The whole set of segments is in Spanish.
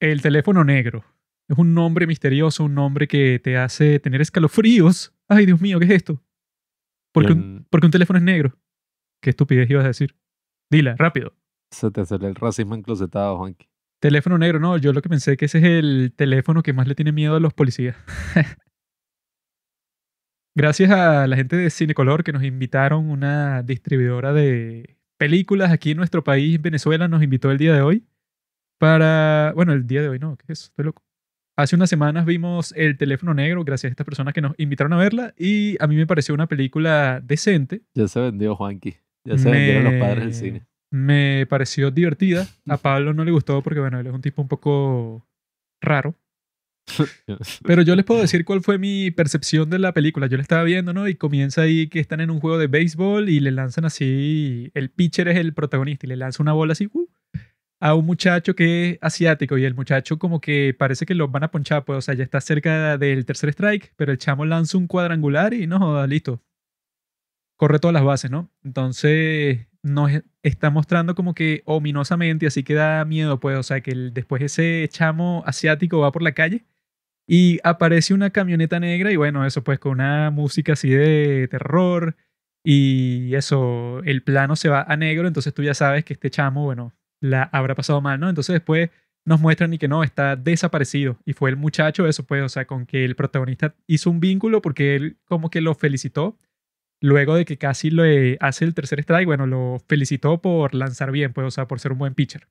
El teléfono negro. Es un nombre misterioso, un nombre que te hace tener escalofríos. Ay, Dios mío, ¿qué es esto? ¿Por qué un, porque un teléfono es negro? Qué estupidez ibas a decir. Dila, rápido. Se te sale el racismo enclosetado, Juanqui. Teléfono negro, no, yo lo que pensé que ese es el teléfono que más le tiene miedo a los policías. Gracias a la gente de Cinecolor que nos invitaron, una distribuidora de películas aquí en nuestro país, Venezuela, nos invitó el día de hoy para, bueno, el día de hoy no, ¿qué es? Estoy loco. Hace unas semanas vimos El teléfono negro, gracias a estas personas que nos invitaron a verla, y a mí me pareció una película decente. Ya se vendió Juanqui, ya se me, vendieron los padres del cine. Me pareció divertida, a Pablo no le gustó porque, bueno, él es un tipo un poco raro. Pero yo les puedo decir cuál fue mi percepción de la película. Yo la estaba viendo, ¿no? Y comienza ahí que están en un juego de béisbol y le lanzan así, el pitcher es el protagonista y le lanza una bola así, uh, a un muchacho que es asiático y el muchacho como que parece que lo van a ponchar, pues, o sea, ya está cerca del tercer strike, pero el chamo lanza un cuadrangular y no listo. Corre todas las bases, ¿no? Entonces nos está mostrando como que ominosamente, así que da miedo, pues, o sea, que el, después ese chamo asiático va por la calle y aparece una camioneta negra y bueno, eso pues con una música así de terror y eso, el plano se va a negro, entonces tú ya sabes que este chamo, bueno, la habrá pasado mal, ¿no? Entonces después nos muestran y que no, está desaparecido. Y fue el muchacho, eso pues, o sea, con que el protagonista hizo un vínculo porque él como que lo felicitó. Luego de que casi le hace el tercer strike, bueno, lo felicitó por lanzar bien, pues, o sea, por ser un buen pitcher.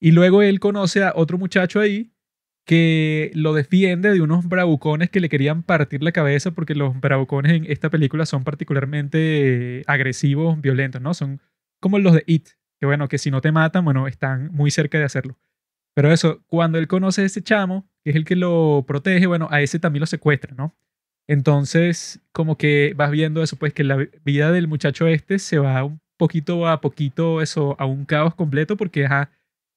Y luego él conoce a otro muchacho ahí que lo defiende de unos bravucones que le querían partir la cabeza porque los bravucones en esta película son particularmente agresivos, violentos, ¿no? Son como los de It, que bueno, que si no te matan, bueno, están muy cerca de hacerlo. Pero eso, cuando él conoce a ese chamo, que es el que lo protege, bueno, a ese también lo secuestra, ¿no? Entonces, como que vas viendo eso, pues que la vida del muchacho este se va un poquito a poquito, eso, a un caos completo, porque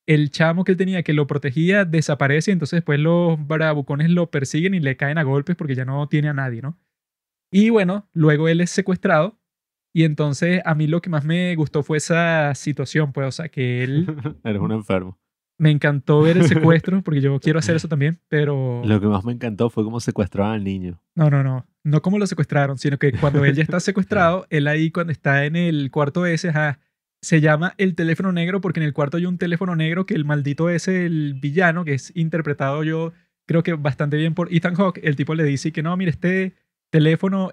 el chamo que él tenía que lo protegía desaparece, entonces pues, los bravucones lo persiguen y le caen a golpes porque ya no tiene a nadie, ¿no? Y bueno, luego él es secuestrado y entonces a mí lo que más me gustó fue esa situación, pues, o sea, que él... Eres un enfermo. Me encantó ver el secuestro, porque yo quiero hacer eso también, pero... Lo que más me encantó fue cómo secuestraban al niño. No, no, no. No cómo lo secuestraron, sino que cuando él ya está secuestrado, él ahí cuando está en el cuarto ese, se llama el teléfono negro porque en el cuarto hay un teléfono negro que el maldito es el villano, que es interpretado yo creo que bastante bien por Ethan Hawke. El tipo le dice que no, mire, este teléfono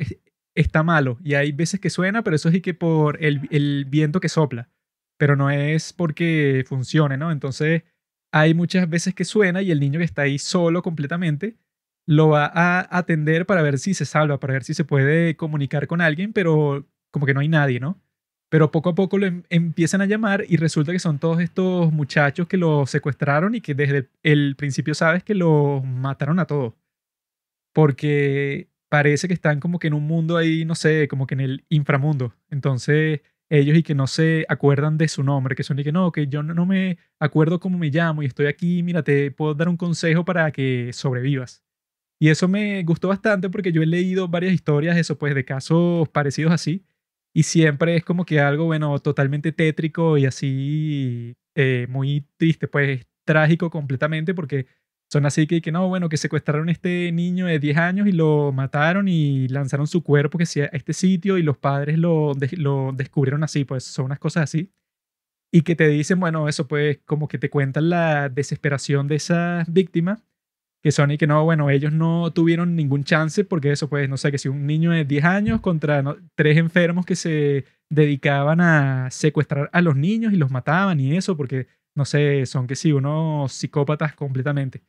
está malo y hay veces que suena, pero eso es que por el, viento que sopla, pero no es porque funcione, ¿no? Entonces hay muchas veces que suena y el niño que está ahí solo completamente lo va a atender para ver si se salva, para ver si se puede comunicar con alguien, pero como que no hay nadie, ¿no? Pero poco a poco lo em, empiezan a llamar y resulta que son todos estos muchachos que lo secuestraron y que desde el principio sabes que lo mataron a todos. Porque parece que están como que en un mundo ahí, no sé, como que en el inframundo. Entonces, ellos y que no se acuerdan de su nombre, que son y que no, que yo no me acuerdo cómo me llamo y estoy aquí, mira, te puedo dar un consejo para que sobrevivas. Y eso me gustó bastante porque yo he leído varias historias, eso pues, de casos parecidos así. Y siempre es como que algo, bueno, totalmente tétrico y así, eh, muy triste, pues trágico completamente porque son así que, que no, bueno, que secuestraron a este niño de 10 años y lo mataron y lanzaron su cuerpo que a este sitio y los padres lo, lo descubrieron así, pues son unas cosas así. Y que te dicen, bueno, eso pues como que te cuentan la desesperación de esas víctimas, que son y que no, bueno, ellos no tuvieron ningún chance porque eso pues, no sé, que si un niño de 10 años contra tres enfermos que se dedicaban a secuestrar a los niños y los mataban y eso, porque, no sé, son que sí, unos psicópatas completamente.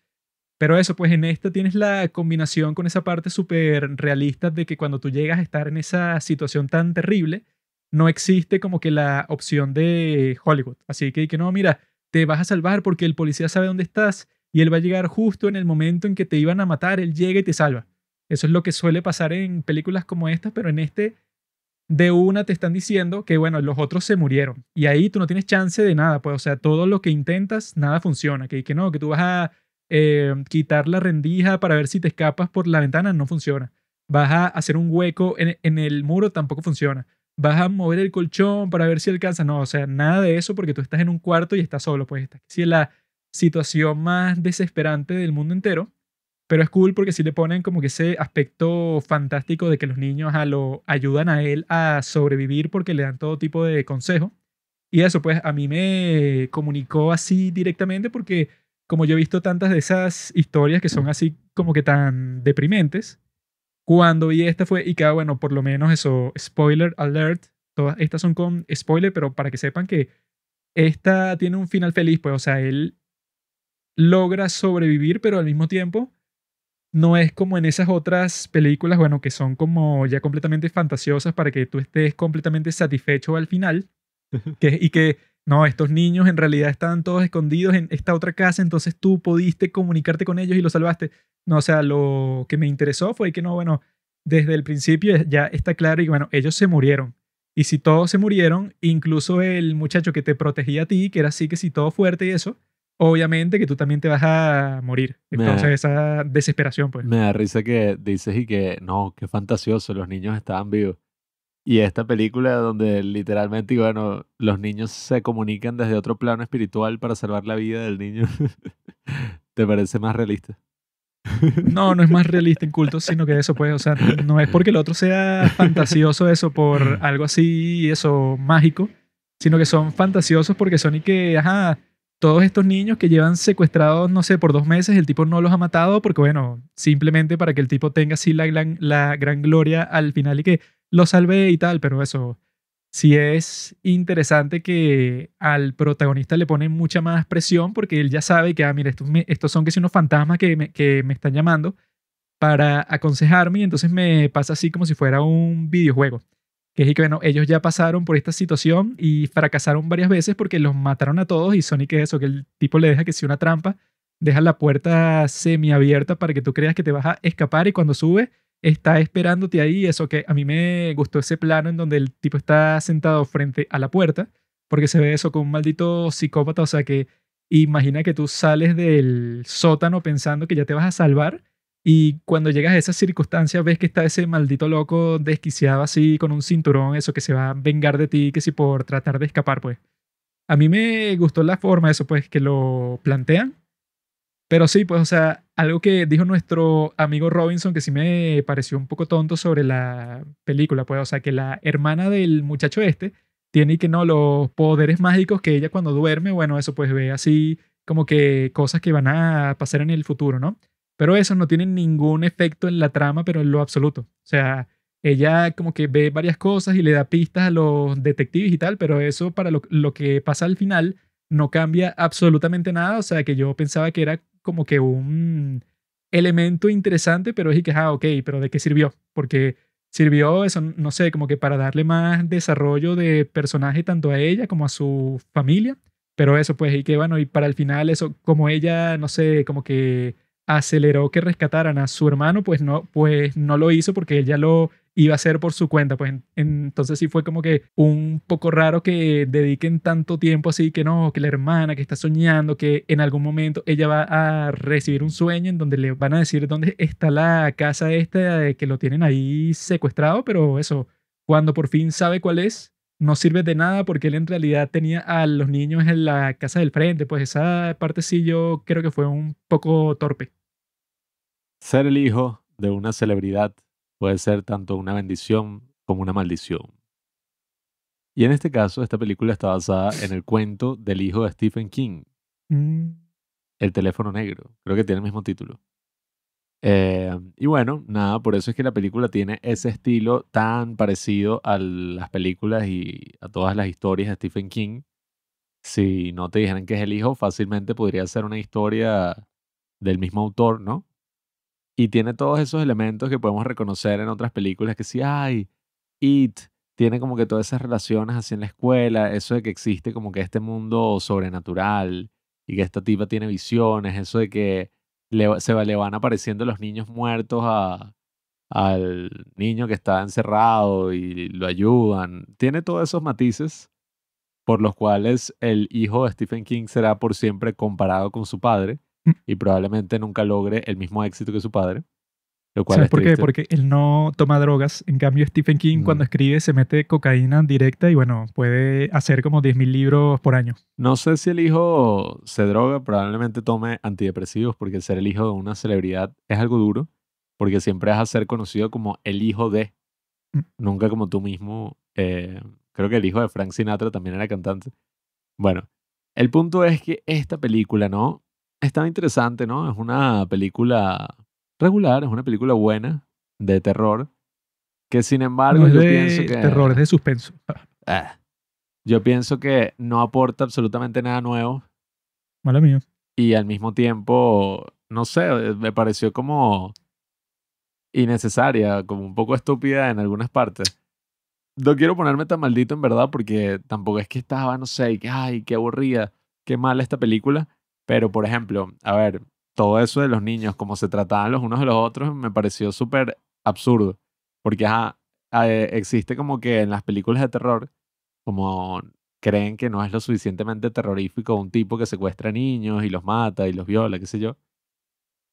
Pero eso, pues en esta tienes la combinación con esa parte súper realista de que cuando tú llegas a estar en esa situación tan terrible, no existe como que la opción de Hollywood. Así que, que no, mira, te vas a salvar porque el policía sabe dónde estás y él va a llegar justo en el momento en que te iban a matar, él llega y te salva. Eso es lo que suele pasar en películas como estas, pero en este de una te están diciendo que, bueno, los otros se murieron. Y ahí tú no tienes chance de nada, pues, o sea, todo lo que intentas, nada funciona. Que, que no, que tú vas a eh, quitar la rendija para ver si te escapas por la ventana, no funciona. Vas a hacer un hueco en, el muro, tampoco funciona. Vas a mover el colchón para ver si alcanza. No, o sea, nada de eso porque tú estás en un cuarto y estás solo. Pues es la situación más desesperante del mundo entero. Pero es cool porque si le ponen como que ese aspecto fantástico de que los niños a lo ayudan a él a sobrevivir porque le dan todo tipo de consejo. Y eso pues a mí me comunicó así directamente porque como yo he visto tantas de esas historias que son así como que tan deprimentes, cuando vi esta fue, y cada, bueno, por lo menos eso, spoiler alert, todas estas son con spoiler, pero para que sepan que esta tiene un final feliz, pues, o sea, él logra sobrevivir, pero al mismo tiempo no es como en esas otras películas, bueno, que son como ya completamente fantasiosas para que tú estés completamente satisfecho al final, que, y que no, estos niños en realidad estaban todos escondidos en esta otra casa, entonces tú pudiste comunicarte con ellos y los salvaste. No, o sea, lo que me interesó fue que no, bueno, desde el principio ya está claro y bueno, ellos se murieron. Y si todos se murieron, incluso el muchacho que te protegía a ti, que era así que si todo fuerte y eso, obviamente que tú también te vas a morir. Entonces esa desesperación, pues. Me da risa que dices y que no, qué fantasioso, los niños estaban vivos. Y esta película donde literalmente, los niños se comunican desde otro plano espiritual para salvar la vida del niño, ¿te parece más realista? No, no es más realista en culto, sino que eso, puede o sea, no es porque el otro sea fantasioso, eso, por algo así, eso, mágico, sino que son fantasiosos porque son y que, ajá, todos estos niños que llevan secuestrados, no sé, por dos meses, el tipo no los ha matado porque, bueno, simplemente para que el tipo tenga así la gran gloria al final y que lo salvé y tal, pero eso, sí es interesante que al protagonista le ponen mucha más presión porque él ya sabe que, ah, mira, estos, son que son unos fantasmas que me, que me están llamando para aconsejarme y entonces me pasa así como si fuera un videojuego. Que es que, bueno, ellos ya pasaron por esta situación y fracasaron varias veces porque los mataron a todos y Sonic es eso, que el tipo le deja que sea una trampa, deja la puerta semiabierta para que tú creas que te vas a escapar y cuando sube está esperándote ahí. Eso que a mí me gustó ese plano en donde el tipo está sentado frente a la puerta, porque se ve eso con un maldito psicópata. O sea que imagina que tú sales del sótano pensando que ya te vas a salvar. Y cuando llegas a esas circunstancias, ves que está ese maldito loco desquiciado así con un cinturón, eso que se va a vengar de ti, que si por tratar de escapar, pues. A mí me gustó la forma, eso, pues, que lo plantean. Pero sí, pues, o sea, algo que dijo nuestro amigo Robinson, que sí me pareció un poco tonto sobre la película, pues, o sea, que la hermana del muchacho este tiene que no los poderes mágicos que ella cuando duerme, bueno, eso pues ve así como que cosas que van a pasar en el futuro, ¿no? Pero eso no tiene ningún efecto en la trama, pero en lo absoluto. O sea, ella como que ve varias cosas y le da pistas a los detectives y tal, pero eso para lo, que pasa al final no cambia absolutamente nada. O sea, que yo pensaba que era como que un elemento interesante, pero dije que, ah, ok, pero ¿de qué sirvió? Porque sirvió eso, no sé, como que para darle más desarrollo de personaje tanto a ella como a su familia. Pero eso, pues, y que bueno, y para el final, eso, como ella, no sé, como que aceleró que rescataran a su hermano, pues no, pues no lo hizo porque ella lo iba a hacer por su cuenta. Pues entonces sí fue como que un poco raro que dediquen tanto tiempo así que no, que la hermana que está soñando, que en algún momento ella va a recibir un sueño en donde le van a decir dónde está la casa esta que lo tienen ahí secuestrado, pero eso, cuando por fin sabe cuál es, no sirve de nada porque él en realidad tenía a los niños en la casa del frente. Pues esa parte sí yo creo que fue un poco torpe. Ser el hijo de una celebridad puede ser tanto una bendición como una maldición. Y en este caso, esta película está basada en el cuento del hijo de Stephen King, mm. El teléfono negro. Creo que tiene el mismo título. Eh, y bueno, nada, por eso es que la película tiene ese estilo tan parecido a las películas y a todas las historias de Stephen King. Si no te dijeran que es el hijo, fácilmente podría ser una historia del mismo autor, ¿no? Y tiene todos esos elementos que podemos reconocer en otras películas que si hay. It tiene como que todas esas relaciones así en la escuela, eso de que existe como que este mundo sobrenatural y que esta tipa tiene visiones, eso de que se le van apareciendo los niños muertos al niño que está encerrado y lo ayudan. Tiene todos esos matices por los cuales el hijo de Stephen King será por siempre comparado con su padre mm. y probablemente nunca logre el mismo éxito que su padre cual ¿Sabes por qué? Porque él no toma drogas. En cambio, Stephen King mm. cuando escribe se mete cocaína directa y bueno, puede hacer como 10.000 libros por año. No sé si el hijo se droga, probablemente tome antidepresivos porque ser el hijo de una celebridad es algo duro, porque siempre vas a ser conocido como el hijo de, mm. nunca como tú mismo. Eh, creo que el hijo de Frank Sinatra también era cantante. Bueno, el punto es que esta película, ¿no? Estaba interesante, ¿no? Es una película regular, es una película buena de terror, que sin embargo es yo de pienso que... Terror, es de suspenso. Ah, yo pienso que no aporta absolutamente nada nuevo. Mala mía. Y al mismo tiempo, no sé, me pareció como innecesaria, como un poco estúpida en algunas partes. No quiero ponerme tan maldito en verdad porque tampoco es que estaba, no sé, que, ay, qué aburrida, qué mala esta película. Pero, por ejemplo, a ver, todo eso de los niños, cómo se trataban los unos de los otros, me pareció súper absurdo. Porque ah, eh, existe como que en las películas de terror, como creen que no es lo suficientemente terrorífico un tipo que secuestra niños y los mata y los viola, qué sé yo.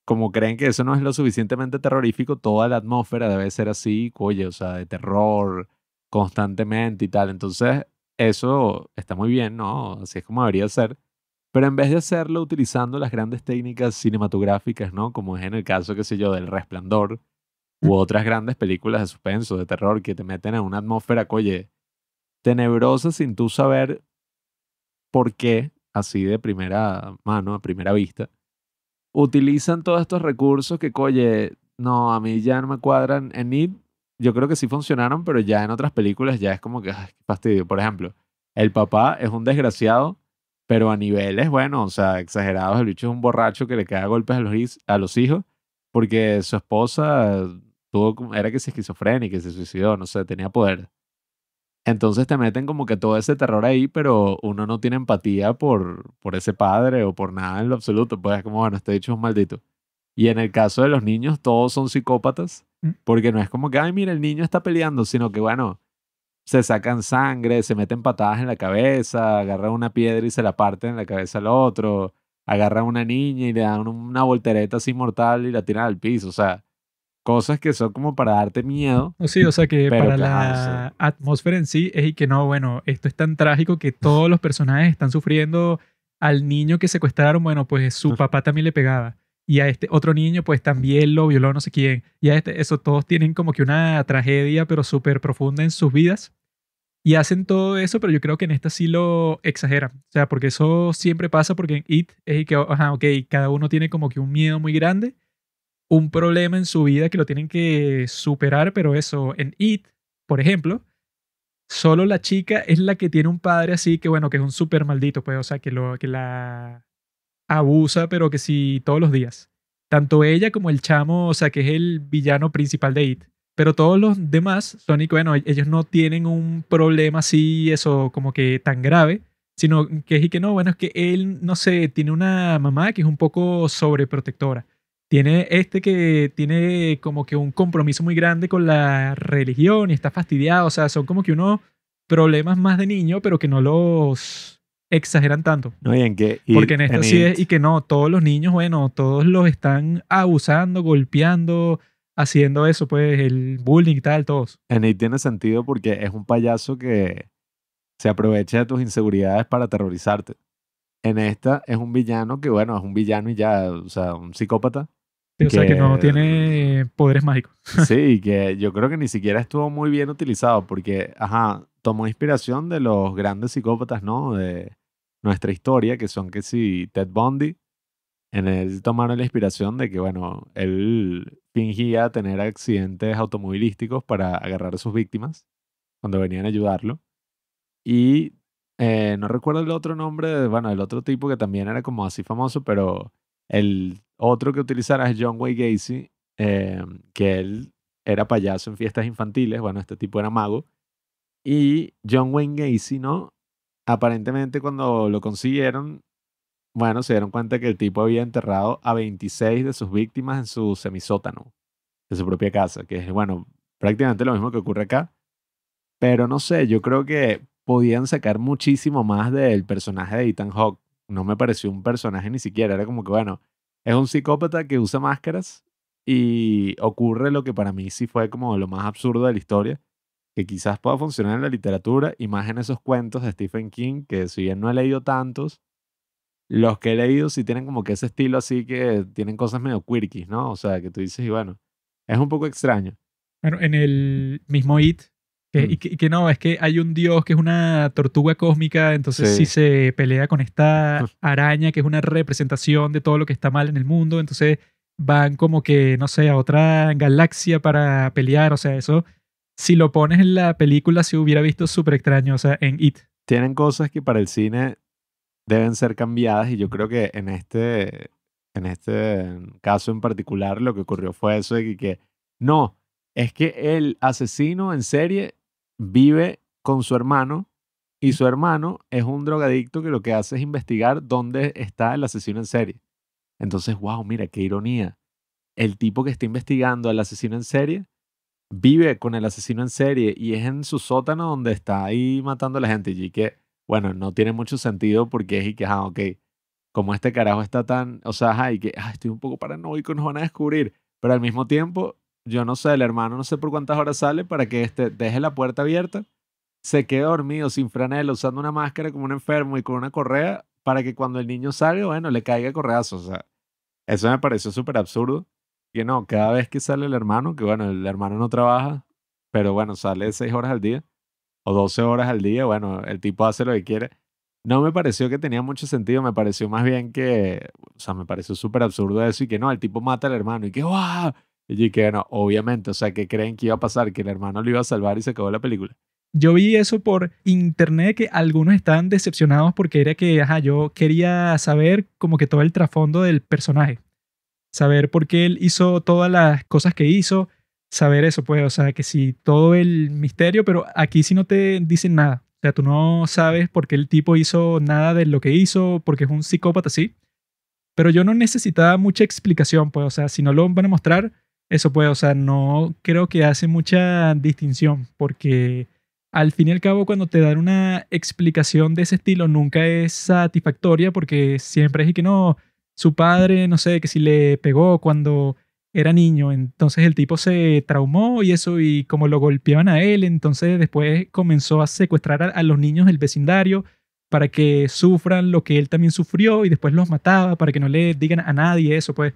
Como creen que eso no es lo suficientemente terrorífico, toda la atmósfera debe ser así, oye, o sea, de terror constantemente y tal. Entonces, eso está muy bien, ¿no? Así es como debería ser. Pero en vez de hacerlo utilizando las grandes técnicas cinematográficas, ¿no? Como es en el caso, qué sé yo, del Resplandor u otras grandes películas de suspenso, de terror, que te meten en una atmósfera, coye, tenebrosa sin tú saber por qué, así de primera mano, a primera vista, utilizan todos estos recursos que, coye, no, a mí ya no me cuadran. En It, yo creo que sí funcionaron, pero ya en otras películas ya es como que, fastidio. Por ejemplo, el papá es un desgraciado pero a niveles, bueno, o sea, exagerados. El bicho es un borracho que le cae golpes a los, a los hijos porque su esposa tuvo, era que se esquizofrénica y se suicidó, no sé, tenía poder. Entonces te meten como que todo ese terror ahí, pero uno no tiene empatía por, por ese padre o por nada en lo absoluto. Pues es como, bueno, este bicho es un maldito. Y en el caso de los niños, todos son psicópatas, mm. porque no es como que, ay, mira, el niño está peleando, sino que, bueno, se sacan sangre, se meten patadas en la cabeza, agarran una piedra y se la parten en la cabeza al otro, agarran una niña y le dan una voltereta así mortal y la tiran al piso, o sea, cosas que son como para darte miedo. Sí, o sea que para la atmósfera en sí es que no, bueno, esto es tan trágico que todos los personajes están sufriendo al niño que secuestraron, bueno, pues su papá también le pegaba y a este otro niño pues también lo violó no sé quién y a este eso todos tienen como que una tragedia pero súper profunda en sus vidas y hacen todo eso, pero yo creo que en esta sí lo exageran. O sea, porque eso siempre pasa porque en It es que, ajá, ok, cada uno tiene como que un miedo muy grande, un problema en su vida que lo tienen que superar, pero eso, en It, por ejemplo, solo la chica es la que tiene un padre así que, bueno, que es un súper maldito, pues, o sea, que, lo, que la abusa, pero que sí todos los días. Tanto ella como el chamo, o sea, que es el villano principal de It. Pero todos los demás, Sonic, bueno, e-, ellos no tienen un problema así, eso como que tan grave, sino que es y que no, bueno, es que él, no sé, tiene una mamá que es un poco sobreprotectora. Tiene este que tiene como que un compromiso muy grande con la religión y está fastidiado, o sea, son como que unos problemas más de niño, pero que no los exageran tanto. No, y en que, Porque en esto sí es, y que no, todos los niños, bueno, todos los están abusando, golpeando, haciendo eso, pues, el bullying y tal, todos. En él tiene sentido porque es un payaso que se aprovecha de tus inseguridades para aterrorizarte. En esta es un villano que, bueno, es un villano y ya, o sea, un psicópata. o que, sea, que no tiene poderes mágicos. Sí, que yo creo que ni siquiera estuvo muy bien utilizado porque, ajá, tomó inspiración de los grandes psicópatas, ¿no? De nuestra historia, que son que si Ted Bundy, en él tomaron la inspiración de que, bueno, él fingía tener accidentes automovilísticos para agarrar a sus víctimas cuando venían a ayudarlo. Y eh, no recuerdo el otro nombre, bueno, el otro tipo que también era como así famoso, pero el otro que utilizara es John Wayne Gacy, eh, que él era payaso en fiestas infantiles, bueno, este tipo era mago. Y John Wayne Gacy, ¿no? Aparentemente cuando lo consiguieron, bueno, se dieron cuenta que el tipo había enterrado a 26 de sus víctimas en su semisótano, en su propia casa, que es, bueno, prácticamente lo mismo que ocurre acá. Pero no sé, yo creo que podían sacar muchísimo más del personaje de Ethan Hawk. No me pareció un personaje ni siquiera, era como que, bueno, es un psicópata que usa máscaras y ocurre lo que para mí sí fue como lo más absurdo de la historia, que quizás pueda funcionar en la literatura y más en esos cuentos de Stephen King, que si bien no he leído tantos, los que he leído sí tienen como que ese estilo así que tienen cosas medio quirky, ¿no? O sea, que tú dices, y bueno, es un poco extraño. Bueno, en el mismo It, que, mm. que, no, es que hay un dios que es una tortuga cósmica, entonces si se pelea con esta araña que es una representación de todo lo que está mal en el mundo, entonces van como que, no sé, a otra galaxia para pelear, o sea, eso, si lo pones en la película se hubiera visto súper extraño, o sea, en It. Tienen cosas que para el cine deben ser cambiadas y yo creo que en este, en este caso en particular lo que ocurrió fue eso de que no, es que el asesino en serie vive con su hermano y su hermano es un drogadicto que lo que hace es investigar dónde está el asesino en serie. Entonces, wow, mira, qué ironía. El tipo que está investigando al asesino en serie vive con el asesino en serie y es en su sótano donde está ahí matando a la gente. Y que bueno, no tiene mucho sentido porque es y que, ah, ok, como este carajo está tan, o sea, y que ah, estoy un poco paranoico, nos van a descubrir, pero al mismo tiempo, yo no sé, el hermano no sé por cuántas horas sale para que este deje la puerta abierta, se quede dormido sin franela, usando una máscara como un enfermo y con una correa para que cuando el niño salga, bueno, le caiga correazo, o sea, eso me pareció súper absurdo. Que no, cada vez que sale el hermano, que bueno, el hermano no trabaja, pero bueno, sale seis horas al día o 12 horas al día, bueno, el tipo hace lo que quiere. No me pareció que tenía mucho sentido, me pareció más bien que, o sea, me pareció súper absurdo eso y que no, el tipo mata al hermano y que, ¡guau! Y que, no, obviamente, o sea, que creen que iba a pasar, que el hermano lo iba a salvar y se acabó la película. Yo vi eso por internet que algunos estaban decepcionados porque era que, ajá, yo quería saber como que todo el trasfondo del personaje, saber por qué él hizo todas las cosas que hizo, saber eso, pues, o sea, que si todo el misterio, pero aquí si no te dicen nada. O sea, tú no sabes por qué el tipo hizo nada de lo que hizo, porque es un psicópata, sí. Pero yo no necesitaba mucha explicación, pues, o sea, si no lo van a mostrar, eso puede, o sea, no creo que hace mucha distinción, porque al fin y al cabo cuando te dan una explicación de ese estilo nunca es satisfactoria, porque siempre es que no, su padre, no sé, que si le pegó cuando era niño, entonces el tipo se traumó y eso, y como lo golpeaban a él, entonces después comenzó a secuestrar a, los niños del vecindario para que sufran lo que él también sufrió y después los mataba para que no le digan a nadie eso, pues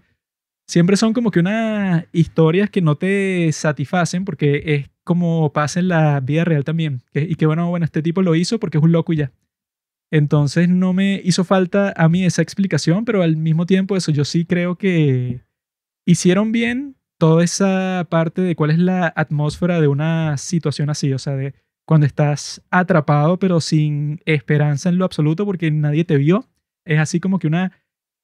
siempre son como que unas historias que no te satisfacen porque es como pasa en la vida real también, y que bueno, bueno, este tipo lo hizo porque es un loco y ya. Entonces no me hizo falta a mí esa explicación, pero al mismo tiempo eso yo sí creo que hicieron bien toda esa parte de cuál es la atmósfera de una situación así, o sea, de cuando estás atrapado pero sin esperanza en lo absoluto porque nadie te vio. Es así como que una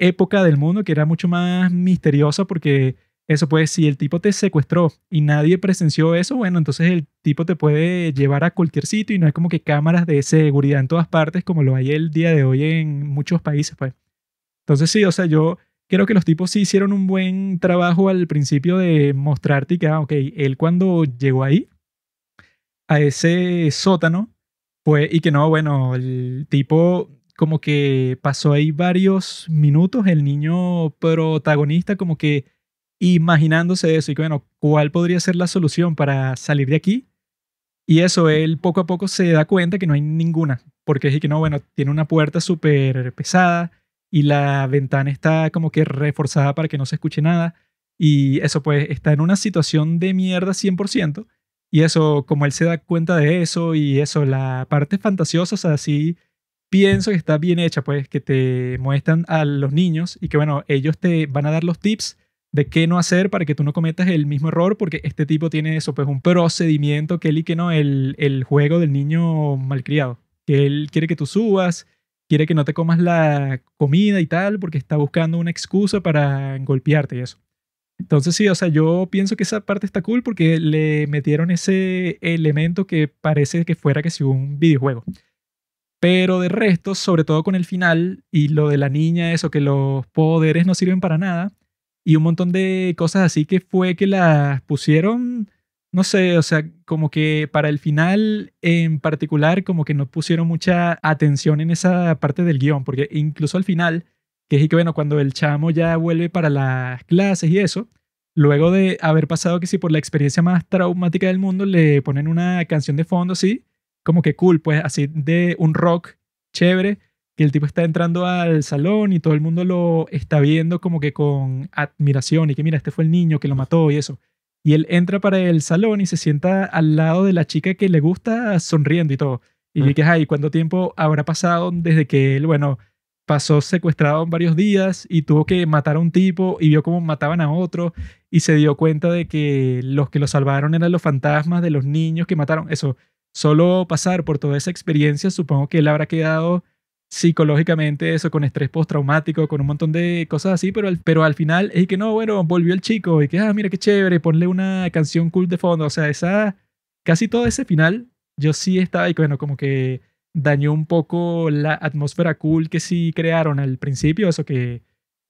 época del mundo que era mucho más misteriosa porque eso puede si el tipo te secuestró y nadie presenció eso, bueno, entonces el tipo te puede llevar a cualquier sitio y no hay como que cámaras de seguridad en todas partes como lo hay el día de hoy en muchos países, pues. Entonces sí, o sea, yo creo que los tipos sí hicieron un buen trabajo al principio de mostrarte que, ah, ok, él cuando llegó ahí, a ese sótano, pues y que no, bueno, el tipo como que pasó ahí varios minutos, el niño protagonista como que imaginándose eso y que, bueno, ¿cuál podría ser la solución para salir de aquí? Y eso, él poco a poco se da cuenta que no hay ninguna, porque es que no, bueno, tiene una puerta súper pesada, y la ventana está como que reforzada para que no se escuche nada. Y eso pues está en una situación de mierda 100%. Y eso, como él se da cuenta de eso y eso, la parte fantasiosa, o sea, sí pienso que está bien hecha, pues que te muestran a los niños y que bueno, ellos te van a dar los tips de qué no hacer para que tú no cometas el mismo error, porque este tipo tiene eso, pues un procedimiento que él y que no, el, el juego del niño malcriado, que él quiere que tú subas quiere que no te comas la comida y tal, porque está buscando una excusa para golpearte y eso. Entonces sí, o sea, yo pienso que esa parte está cool porque le metieron ese elemento que parece que fuera que si un videojuego. Pero de resto, sobre todo con el final y lo de la niña, eso que los poderes no sirven para nada y un montón de cosas así que fue que las pusieron no sé, o sea, como que para el final en particular, como que no pusieron mucha atención en esa parte del guión, porque incluso al final, que es que, bueno, cuando el chamo ya vuelve para las clases y eso, luego de haber pasado que sí por la experiencia más traumática del mundo le ponen una canción de fondo así, como que cool, pues así de un rock chévere, que el tipo está entrando al salón y todo el mundo lo está viendo como que con admiración y que mira, este fue el niño que lo mató y eso. Y él entra para el salón y se sienta al lado de la chica que le gusta, sonriendo y todo. Y dije mm. ay, ¿cuánto tiempo habrá pasado desde que él, bueno, pasó secuestrado en varios días y tuvo que matar a un tipo y vio cómo mataban a otro y se dio cuenta de que los que lo salvaron eran los fantasmas de los niños que mataron? Eso, solo pasar por toda esa experiencia, supongo que él habrá quedado psicológicamente eso, con estrés postraumático, con un montón de cosas así, pero al, pero al final es que no, bueno, volvió el chico y que, ah, mira qué chévere, ponle una canción cool de fondo, o sea, esa, casi todo ese final, yo sí estaba y bueno, como que dañó un poco la atmósfera cool que sí crearon al principio, eso que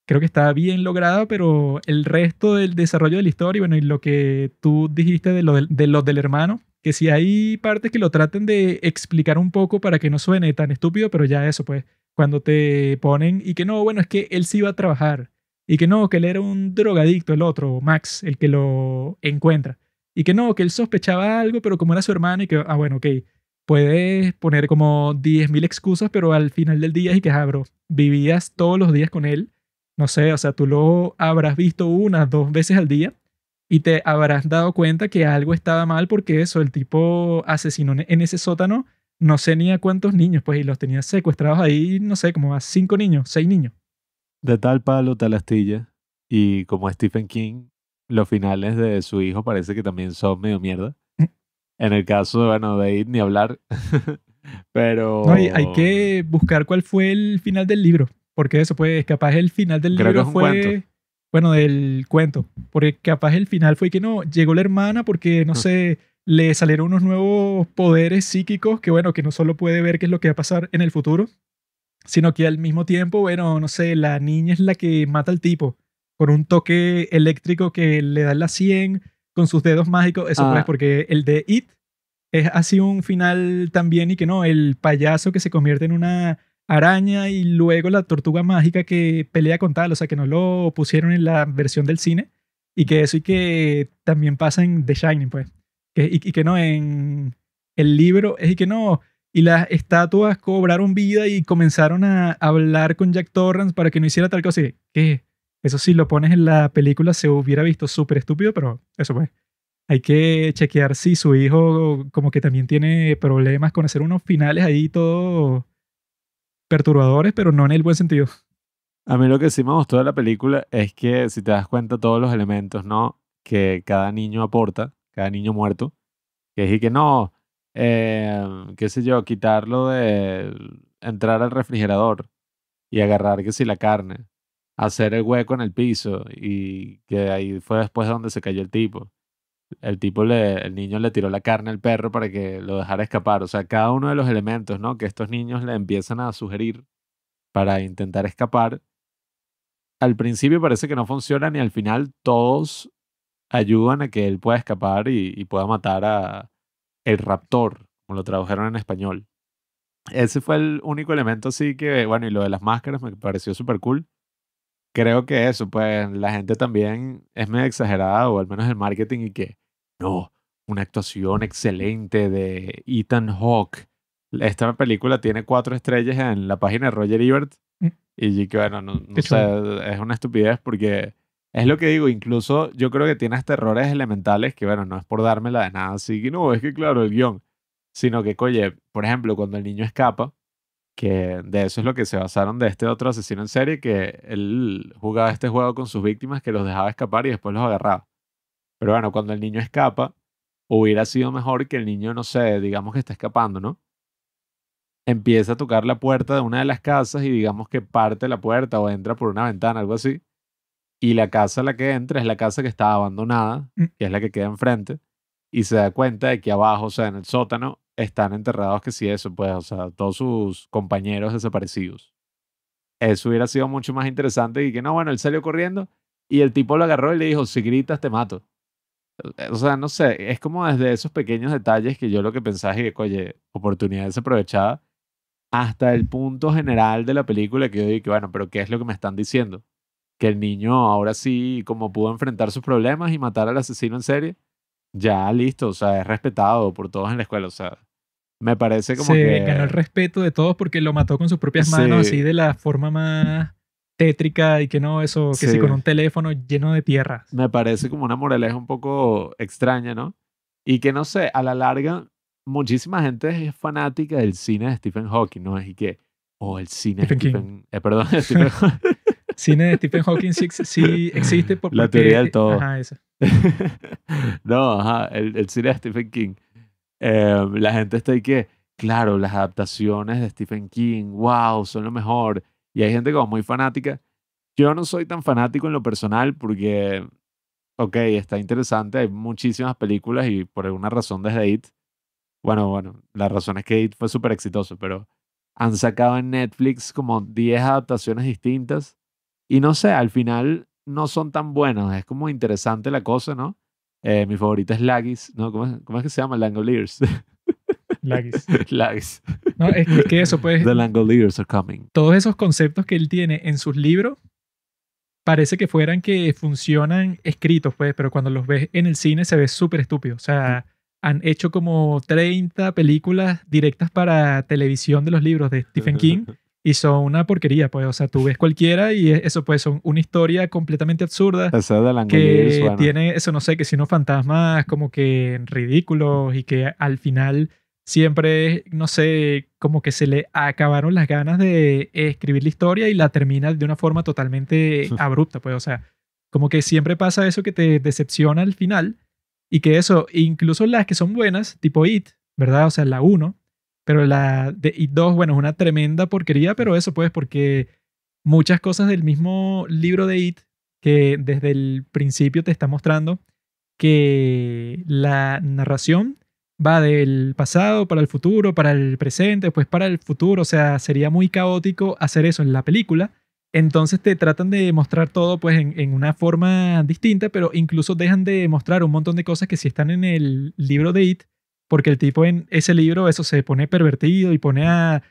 creo que está bien logrado, pero el resto del desarrollo de la historia, bueno, y lo que tú dijiste de lo de lo del hermano, que si hay partes que lo traten de explicar un poco para que no suene tan estúpido, pero ya eso, pues, cuando te ponen y que no, bueno, es que él sí iba a trabajar y que no, que él era un drogadicto, el otro, Max, el que lo encuentra, y que no, que él sospechaba algo, pero como era su hermano y que, ah, bueno, ok, puedes poner como 10.000 excusas, pero al final del día y que, ah, vivías todos los días con él, no sé, o sea, tú lo habrás visto unas, dos veces al día y te habrás dado cuenta que algo estaba mal porque eso, el tipo asesinó en ese sótano no sé ni a cuántos niños, pues, y los tenía secuestrados ahí, no sé, como a cinco niños, seis niños. De tal palo, tal astilla. Y como Stephen King, los finales de su hijo parece que también son medio mierda. Mm. En el caso, bueno, de ir ni hablar. Pero. hay, que buscar cuál fue el final del libro. Porque eso, pues, capaz el final del libro que bueno, del cuento, porque capaz el final fue que no, llegó la hermana porque, no sé, le salieron unos nuevos poderes psíquicos que, bueno, que no solo puede ver qué es lo que va a pasar en el futuro, sino que al mismo tiempo, bueno, no sé, la niña es la que mata al tipo con un toque eléctrico que le da la 100 con sus dedos mágicos, eso pues ah. porque el de It es así un final también y que no, el payaso que se convierte en una araña y luego la tortuga mágica que pelea con tal, o sea, que no lo pusieron en la versión del cine y que eso y que también pasa en The Shining, pues, que, y, que no, en el libro es y que no, y las estatuas cobraron vida y comenzaron a hablar con Jack Torrance para que no hiciera tal cosa, que eso si lo pones en la película se hubiera visto súper estúpido, pero eso pues. Hay que chequear si su hijo como que también tiene problemas con hacer unos finales ahí todo perturbadores, pero no en el buen sentido. A mí lo que sí me gustó de la película es que si te das cuenta todos los elementos, ¿no? Que cada niño aporta, cada niño muerto, que es y que no, eh, qué sé yo, quitarlo de entrar al refrigerador y agarrar que si la carne, hacer el hueco en el piso y que ahí fue después donde se cayó el tipo el tipo le, niño le tiró la carne al perro para que lo dejara escapar. O sea, cada uno de los elementos, ¿no? Que estos niños le empiezan a sugerir para intentar escapar. Al principio parece que no funcionan y al final todos ayudan a que él pueda escapar y, pueda matar a el raptor, como lo tradujeron en español. Ese fue el único elemento así que, bueno, y lo de las máscaras me pareció súper cool creo que eso, pues la gente también es medio exagerada, o al menos el marketing, y que no, una actuación excelente de Ethan Hawke. Esta película tiene cuatro estrellas en la página de Roger Ebert. Mm. Y que bueno, no, es una estupidez porque es lo que digo, incluso yo creo que tiene hasta errores elementales que bueno, no es por dármela de nada, así que no, es que claro, el guión, sino que, oye, por ejemplo, cuando el niño escapa, que de eso es lo que se basaron de este otro asesino en serie, que él jugaba este juego con sus víctimas que los dejaba escapar y después los agarraba. Pero bueno, cuando el niño escapa, hubiera sido mejor que el niño, no sé, digamos que está escapando, ¿no? Empieza a tocar la puerta de una de las casas y digamos que parte la puerta o entra por una ventana, algo así. Y la casa a la que entra es la casa que está abandonada, mm. que es la que queda enfrente, y se da cuenta de que abajo, o sea, en el sótano, están enterrados que sí eso, pues, o sea, todos sus compañeros desaparecidos. Eso hubiera sido mucho más interesante y que no, bueno, él salió corriendo y el tipo lo agarró y le dijo, si gritas te mato. O sea, no sé, es como desde esos pequeños detalles que yo lo que pensaba es que, oye, oportunidad desaprovechada, hasta el punto general de la película que yo dije, bueno, pero ¿qué es lo que me están diciendo? Que el niño ahora sí, como pudo enfrentar sus problemas y matar al asesino en serie, ya listo, o sea, es respetado por todos en la escuela, o sea, me parece como se que. ganó el respeto de todos porque lo mató con sus propias manos, así de la forma más tétrica y que no, eso, que sí. con un teléfono lleno de tierra. Me parece como una moraleja un poco extraña, ¿no? Y que no sé, a la larga, muchísima gente es fanática del cine de Stephen Hawking, ¿no? Y que, o oh, el cine de Stephen. Eh, perdón, el Cine de Stephen Hawking sí, existe por La teoría del todo. no, ajá, el, el cine de Stephen King Em, la gente está ahí que, claro, las adaptaciones de Stephen King, wow, son lo mejor. Y hay gente como muy fanática. Yo no soy tan fanático en lo personal porque, ok, está interesante, hay muchísimas películas y por alguna razón desde It, bueno, bueno, la razón es que It fue súper exitoso, pero han sacado en Netflix como 10 adaptaciones distintas y no sé, al final no son tan buenas, es como interesante la cosa, ¿no? Eh, mi favorita es Lagis, ¿no? ¿Cómo es, que se llama? Langoliers. Lagis. No, es que, eso pues... The Langoliers are coming. Todos esos conceptos que él tiene en sus libros parece que fueran que funcionan escritos, pues, pero cuando los ves en el cine se ve súper estúpido. O sea, han hecho como 30 películas directas para televisión de los libros de Stephen King y son una porquería, pues, o sea, tú ves cualquiera y e, eso, pues, son una historia completamente absurda que tiene, eso no sé, que si unos fantasmas como que ridículos y que al final siempre, no sé, como que se le acabaron las ganas de escribir la historia y la termina de una forma totalmente hm. abrupta, pues, o sea, como que siempre pasa eso que te decepciona al final y que eso, incluso las que son buenas, tipo It, ¿verdad? O sea, la 1, pero la de It 2, bueno, es una tremenda porquería, pero eso pues porque muchas cosas del mismo libro de It que desde el principio te está mostrando que la narración va del pasado para el futuro, para el presente, pues para el futuro, o sea, sería muy caótico hacer eso en la película. Entonces te tratan de mostrar todo pues en, una forma distinta, pero incluso dejan de mostrar un montón de cosas que si están en el libro de It, porque el tipo en ese libro eso se pone pervertido y pone a,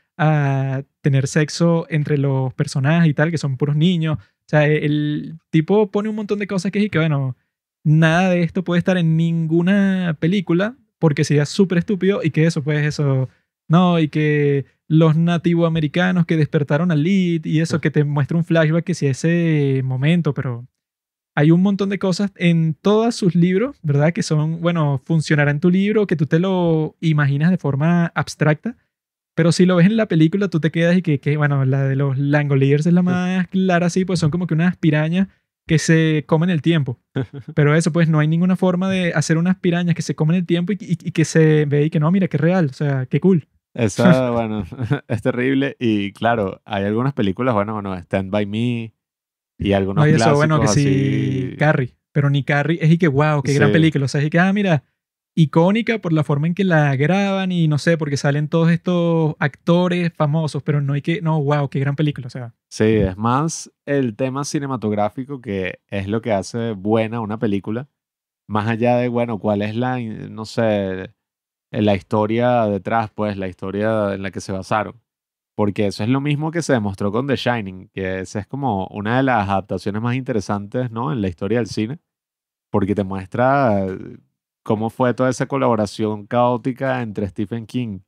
tener sexo entre los personajes y tal, que son puros niños. O sea, e, el tipo pone un montón de cosas que es y que, bueno, nada de esto puede estar en ninguna película porque sería súper estúpido y que eso, pues eso, no, y que los nativoamericanos que despertaron al lead y eso, que te muestra un flashback que si ese momento, pero hay un montón de cosas en todos sus libros, ¿verdad? Que son, bueno, funcionará en tu libro, que tú te lo imaginas de forma abstracta, pero si lo ves en la película, tú te quedas y que, bueno, la de los Langoliers es la más clara, sí, pues son como que unas pirañas que se comen el tiempo. Pero eso, pues no hay ninguna forma de hacer unas pirañas que se comen el tiempo y, que se ve y que no, mira, qué real, o sea, qué cool. Eso, bueno, es terrible. Y claro, hay algunas películas, bueno, bueno, Stand By Me, y algunos Oye, eso bueno que así... sí, Carrie. Pero ni Carrie, es y que wow, qué gran película. O sea, es y que, ah, mira, icónica por la forma en que la graban y no sé, porque salen todos estos actores famosos, pero no hay que, no, wow, qué gran película, o sea. Sí, es más el tema cinematográfico que es lo que hace buena una película, más allá de, bueno, cuál es la, no sé, la historia detrás, pues, la historia en la que se basaron. Porque eso es lo mismo que se demostró con The Shining, que esa es como una de las adaptaciones más interesantes ¿no? en la historia del cine, porque te muestra eh, cómo fue toda esa colaboración caótica entre Stephen King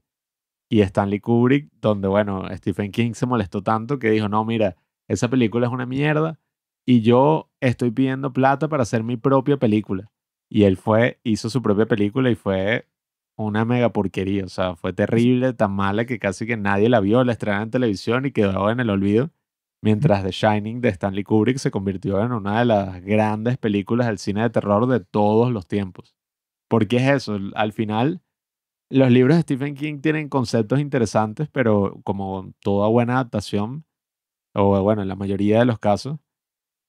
y Stanley Kubrick, donde, bueno, Stephen King se molestó tanto que dijo, no, mira, esa película es una mierda y yo estoy pidiendo plata para hacer mi propia película. Y él fue, hizo su propia película y fue una mega porquería. O sea, fue pues terrible, tan mala que casi que nadie la vio, la estrenaron en televisión y quedó en el olvido. Mientras The Shining de Stanley Kubrick se convirtió en una de las grandes películas del cine de terror de todos los tiempos. ¿por qué es eso, al final los libros de Stephen King tienen conceptos interesantes, pero como toda buena adaptación, o bueno, en la mayoría de los casos,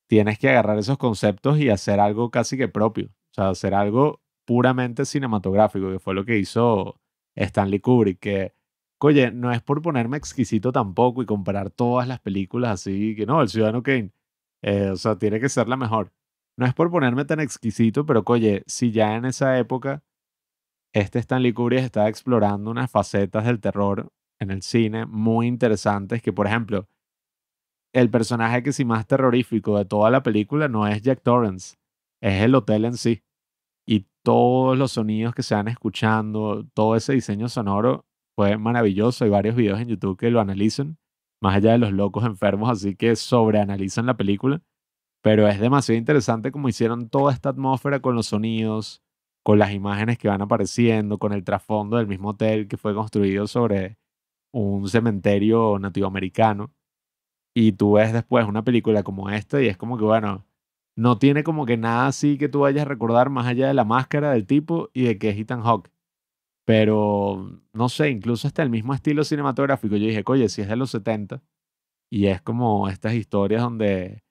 tienes que agarrar esos conceptos y hacer algo casi que propio. O sea, hacer algo puramente cinematográfico, que fue lo que hizo Stanley Kubrick, que, oye, no es por ponerme exquisito tampoco y comparar todas las películas así, que no, El Ciudadano Kane, eh, o sea, tiene que ser la mejor. No es por ponerme tan exquisito, pero, oye, si ya en esa época este Stanley Kubrick estaba explorando unas facetas del terror en el cine muy interesantes, que, por ejemplo, el personaje que sí más terrorífico de toda la película no es Jack Torrance, es el hotel en sí todos los sonidos que se van escuchando, todo ese diseño sonoro fue maravilloso. Hay varios videos en YouTube que lo analizan, más allá de los locos enfermos, así que sobreanalizan la película. Pero es demasiado interesante como hicieron toda esta atmósfera con los sonidos, con las imágenes que van apareciendo, con el trasfondo del mismo hotel que fue construido sobre un cementerio nativo americano. Y tú ves después una película como esta y es como que, bueno, no tiene como que nada así que tú vayas a recordar más allá de la máscara del tipo y de que es Ethan Hawke. Pero no sé, incluso hasta el mismo estilo cinematográfico. Yo dije, oye, si es de los 70 y es como estas historias donde,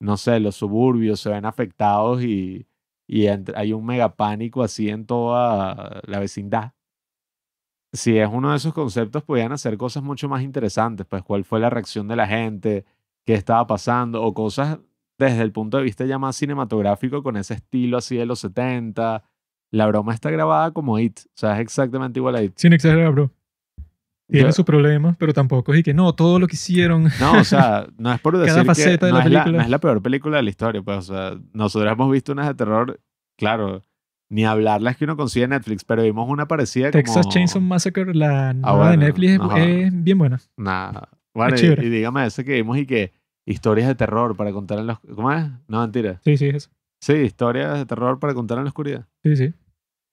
no sé, los suburbios se ven afectados y, y hay un mega pánico así en toda la vecindad. Si es uno de esos conceptos, podían hacer cosas mucho más interesantes, pues cuál fue la reacción de la gente, qué estaba pasando, o cosas desde el punto de vista ya más cinematográfico, con ese estilo así de los 70. La broma está grabada como It, o sea, es exactamente igual a It. Sin exagerar, bro. Tiene su problema pero tampoco es que no, todo lo que hicieron. No, o sea, no es por decir la es película. La, es la peor película de la historia, pues, o sea, nosotros hemos visto unas de terror, claro, ni hablarlas que uno consigue en Netflix, pero vimos una parecida Texas Chainsaw Massacre, la ah, nueva de Netflix es, bien buena. Nada. Bueno, y, dígame ese que vimos y que Historias de terror para contar en la oscuridad. ¿Cómo es? No, mentira. Sí, sí, eso. Sí, historias de terror para contar en la oscuridad. Sí, sí.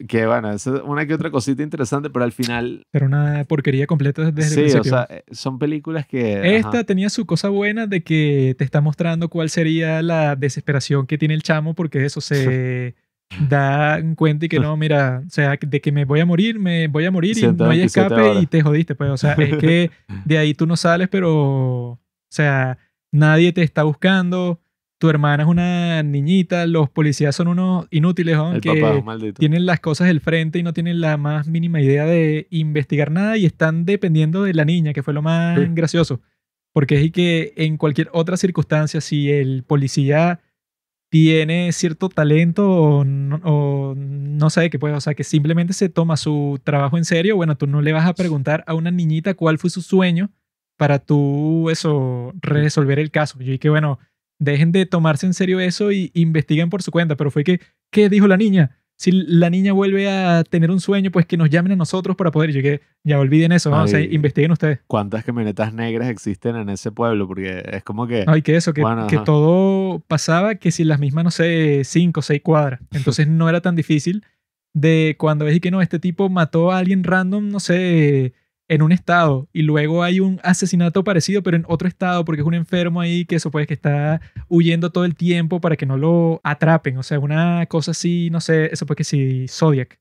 Que bueno, es una que otra cosita interesante, pero al final. Era una porquería completa desde el principio. Sí, o sea, eh, son películas que. Esta tenía su cosa buena de que te está mostrando cuál sería la desesperación que tiene el chamo, porque eso se da cuenta y que no, mira, o sea, de que me voy a morir, me voy a morir y no hay escape y te jodiste, pues. O sea, es que de ahí tú no sales, pero. O sea, nadie te está buscando, tu hermana es una niñita, los policías son unos inútiles, tienen las cosas del frente y no tienen la más mínima idea de investigar nada y están dependiendo de la niña, que fue lo más gracioso. Porque es que en cualquier otra circunstancia, si el policía tiene cierto talento no, o no sabe qué puede, o sea, que simplemente se toma su trabajo en serio, bueno, tú no le vas a preguntar a una niñita cuál fue su sueño para tú eso, resolver el caso. Yo dije, bueno, dejen de tomarse en serio eso y investiguen por su cuenta, pero fue que, ¿qué dijo la niña? Si la niña vuelve a tener un sueño, pues que nos llamen a nosotros para poder. Yo que ya olviden eso, vamos a o investiguen ustedes. ¿Cuántas camionetas negras existen en ese pueblo? Porque es como que. Ay, que eso, que, que todo pasaba que si las mismas, no sé, cinco o seis cuadras. Entonces no era tan difícil de cuando ves que no, este tipo mató a alguien random, no sé, en un estado y luego hay un asesinato parecido pero en otro estado porque es un enfermo ahí que eso que está huyendo todo el tiempo para que no lo atrapen, o sea, una cosa así, no sé, eso pues que sí, Zodiac.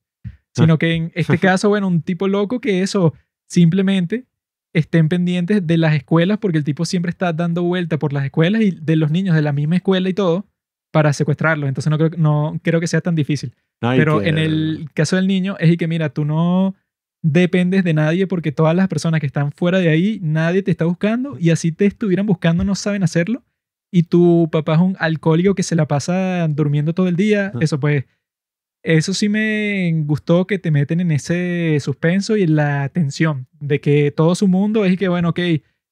Sino que en este caso, bueno, un tipo loco que eso, simplemente estén pendientes de las escuelas porque el tipo siempre está dando vuelta por las escuelas y de los niños de la misma escuela y todo para secuestrarlos. Entonces no creo, no creo que sea tan difícil. Pero en el caso del niño es y que mira, tú no dependes de nadie porque todas las personas que están fuera de ahí, nadie te está buscando y así te estuvieran buscando no saben hacerlo. Y tu papá es un alcohólico que se la pasa durmiendo todo el día. Eso pues, eso sí me gustó que te meten en ese suspenso y en la tensión de que todo su mundo es que, bueno, ok,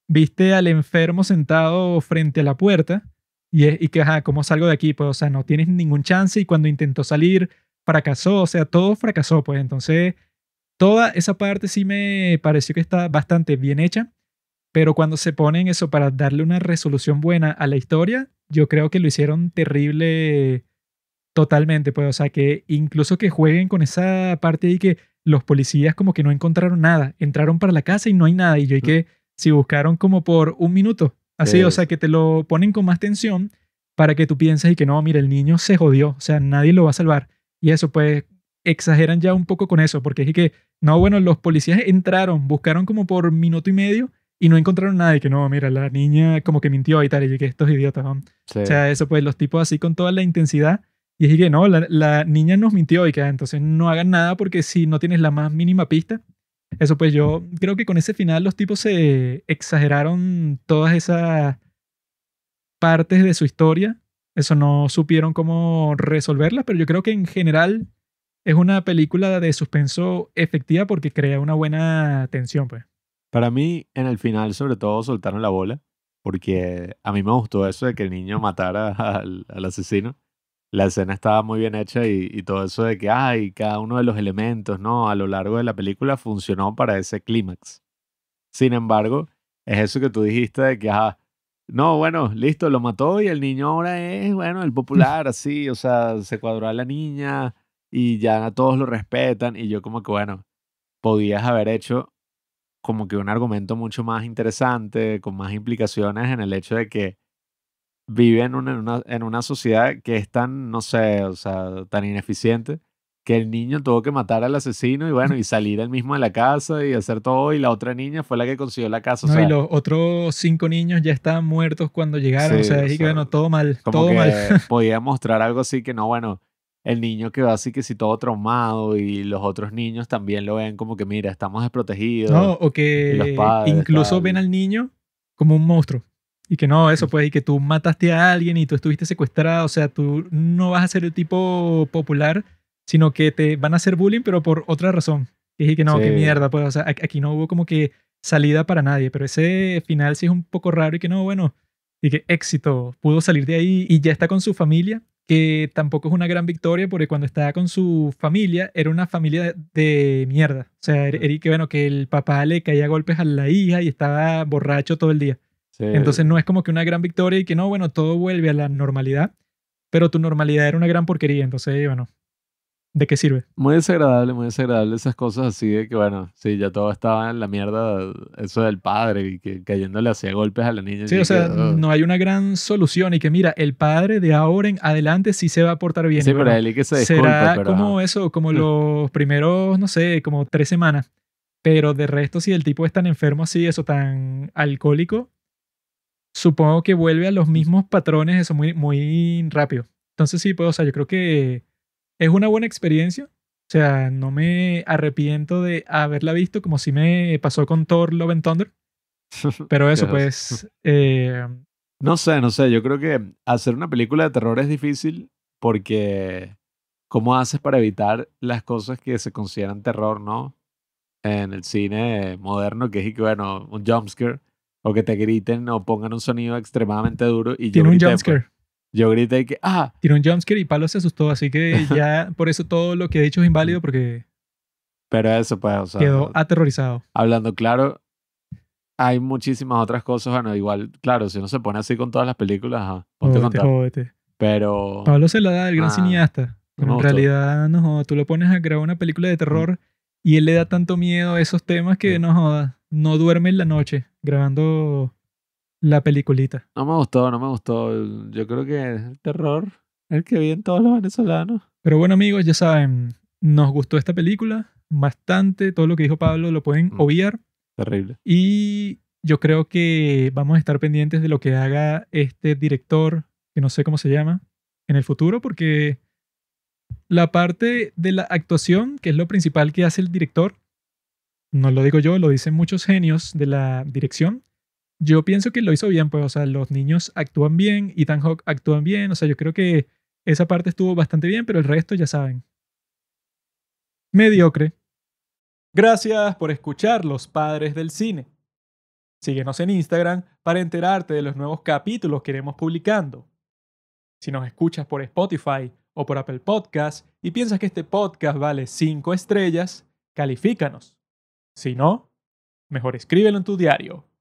viste al enfermo sentado frente a la puerta y, y que, ajá, ¿cómo salgo de aquí? Pues, o sea, no tienes ningún chance y cuando intentó salir, fracasó, o sea, todo fracasó, pues entonces Toda esa parte sí me pareció que está bastante bien hecha, pero cuando se ponen eso para darle una resolución buena a la historia, yo creo que lo hicieron terrible totalmente, pues, o sea, que incluso que jueguen con esa parte y que los policías como que no encontraron nada, entraron para la casa y no hay nada, y yo y que si buscaron como por un minuto, así, o sea, que te lo ponen con más tensión para que tú pienses y que no, mira, el niño se jodió, o sea, nadie lo va a salvar. Y eso, pues, exageran ya un poco con eso, porque es que, no, bueno, los policías entraron, buscaron como por minuto y medio y no encontraron nada y que no, mira, la niña como que mintió y tal, y que estos idiotas, O sea, eso pues los tipos así con toda la intensidad. Y es que no, la, niña nos mintió y que ah, entonces no hagan nada porque si no tienes la más mínima pista. Eso pues yo creo que con ese final los tipos se exageraron todas esas partes de su historia. Eso no supieron cómo resolverla pero yo creo que en general es una película de suspenso efectiva porque crea una buena tensión, pues. Para mí, en el final, sobre todo, soltaron la bola, porque a mí me gustó eso de que el niño matara al, asesino. La escena estaba muy bien hecha y, y todo eso de que, ay, cada uno de los elementos, ¿no? A lo largo de la película funcionó para ese clímax. Sin embargo, es eso que tú dijiste de que, ah, no, bueno, listo, lo mató y el niño ahora es, bueno, el popular, así, o sea, se cuadró a la niña, y ya a todos lo respetan y yo como que bueno, podías haber hecho como que un argumento mucho más interesante, con más implicaciones en el hecho de que vive en una, en una sociedad que es tan, no sé, o sea, tan ineficiente que el niño tuvo que matar al asesino y bueno, y salir él mismo de la casa y hacer todo, y la otra niña fue la que consiguió la casa. y los otros cinco niños ya estaban muertos cuando llegaron, o sea, y bueno, todo mal, todo mal. Podía mostrar algo así que no, bueno, el niño que va así que si todo traumado y los otros niños también lo ven como que mira, estamos desprotegidos. No, o que incluso ven al niño como un monstruo. Y que no, eso pues, y que tú mataste a alguien y tú estuviste secuestrado, o sea, tú no vas a ser el tipo popular, sino que te van a hacer bullying, pero por otra razón. Y dije que no, qué mierda, pues, o sea, aquí no hubo como que salida para nadie, pero ese final sí es un poco raro y que no, bueno, y que éxito, pudo salir de ahí y ya está con su familia, que tampoco es una gran victoria porque cuando estaba con su familia era una familia de mierda. O sea, er, Eric, que bueno, que el papá le caía golpes a la hija y estaba borracho todo el día. Entonces no es como que una gran victoria y que no, bueno, todo vuelve a la normalidad, pero tu normalidad era una gran porquería. Entonces, bueno, ¿De qué sirve? Muy desagradable, muy desagradable esas cosas así de que, bueno, sí, ya todo estaba en la mierda, eso del padre y que cayéndole hacía golpes a la niña. Sí, o sea, no hay una gran solución y que, mira, el padre de ahora en adelante sí se va a portar bien. Sí, pero él y que se disculpa, Será como eso, como mm. los primeros, no sé, como tres semanas. Pero de resto, si el tipo es tan enfermo así, eso, tan alcohólico, supongo que vuelve a los mismos patrones, eso, muy, muy rápido. Entonces sí, pues, o sea, yo creo que es una buena experiencia. O sea, no me arrepiento de haberla visto, como si me pasó con Thor Love and Thunder. Pero eso, pues. Eh, no sé, no sé. Yo creo que hacer una película de terror es difícil porque. ¿Cómo haces para evitar las cosas que se consideran terror, no? En el cine moderno, que es, bueno, un jumpscare, o que te griten o pongan un sonido extremadamente duro. Y Tiene yo un pues. jumpscare. Yo grité que, ¡ah! Tiró un jumpscare y Pablo se asustó, así que ya por eso todo lo que he dicho es inválido porque... Pero eso pues, o Quedó aterrorizado. Hablando claro, hay muchísimas otras cosas, bueno, igual, claro, si uno se pone así con todas las películas, ah. ponte Pero... Pablo se lo da al gran ah, cineasta. en realidad, no jodas, tú lo pones a grabar una película de terror y él le da tanto miedo a esos temas que, no jodas, no duerme en la noche grabando la peliculita. No me gustó, no me gustó. Yo creo que es el terror el que viven todos los venezolanos. Pero bueno, amigos, ya saben, nos gustó esta película bastante. Todo lo que dijo Pablo lo pueden mm. obviar. Terrible. Y yo creo que vamos a estar pendientes de lo que haga este director, que no sé cómo se llama, en el futuro, porque la parte de la actuación, que es lo principal que hace el director, no lo digo yo, lo dicen muchos genios de la dirección yo pienso que lo hizo bien, pues, o sea, los niños actúan bien, y Tanhawk actúan bien, o sea, yo creo que esa parte estuvo bastante bien, pero el resto ya saben. Mediocre. Gracias por escuchar Los Padres del Cine. Síguenos en Instagram para enterarte de los nuevos capítulos que iremos publicando. Si nos escuchas por Spotify o por Apple Podcast y piensas que este podcast vale 5 estrellas, califícanos. Si no, mejor escríbelo en tu diario